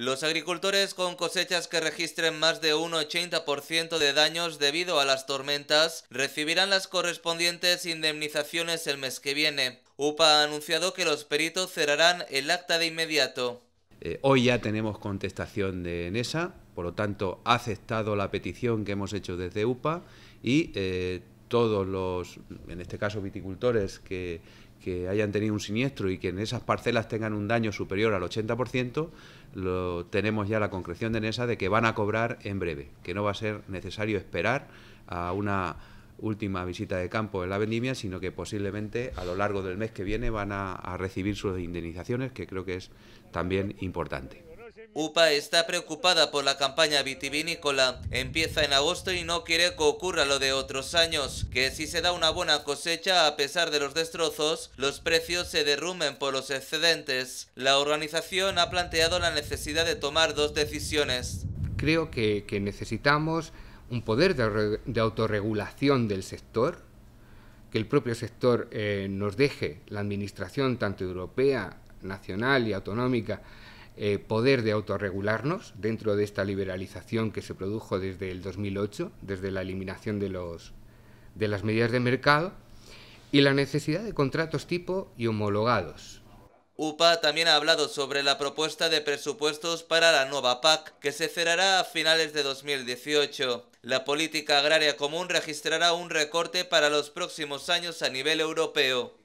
Los agricultores con cosechas que registren más de un 80% de daños debido a las tormentas recibirán las correspondientes indemnizaciones el mes que viene. UPA ha anunciado que los peritos cerrarán el acta de inmediato. Eh, hoy ya tenemos contestación de ENESA, por lo tanto ha aceptado la petición que hemos hecho desde UPA y eh, todos los, en este caso, viticultores que, que hayan tenido un siniestro y que en esas parcelas tengan un daño superior al 80%, lo, tenemos ya la concreción de NESA de que van a cobrar en breve, que no va a ser necesario esperar a una última visita de campo en la vendimia, sino que posiblemente a lo largo del mes que viene van a recibir sus indemnizaciones, que creo que es también importante. UPA está preocupada por la campaña vitivinícola. Empieza en agosto y no quiere que ocurra lo de otros años, que si se da una buena cosecha a pesar de los destrozos, los precios se derrumben por los excedentes. La organización ha planteado la necesidad de tomar dos decisiones. Creo que, necesitamos un poder de, autorregulación del sector, que el propio sector eh, nos deje, la administración tanto europea, nacional y autonómica, eh, poder de autorregularnos dentro de esta liberalización que se produjo desde el 2008, desde la eliminación de, los, de las medidas de mercado, y la necesidad de contratos tipo y homologados. UPA también ha hablado sobre la propuesta de presupuestos para la nueva PAC, que se cerrará a finales de 2018. La política agraria común registrará un recorte para los próximos años a nivel europeo.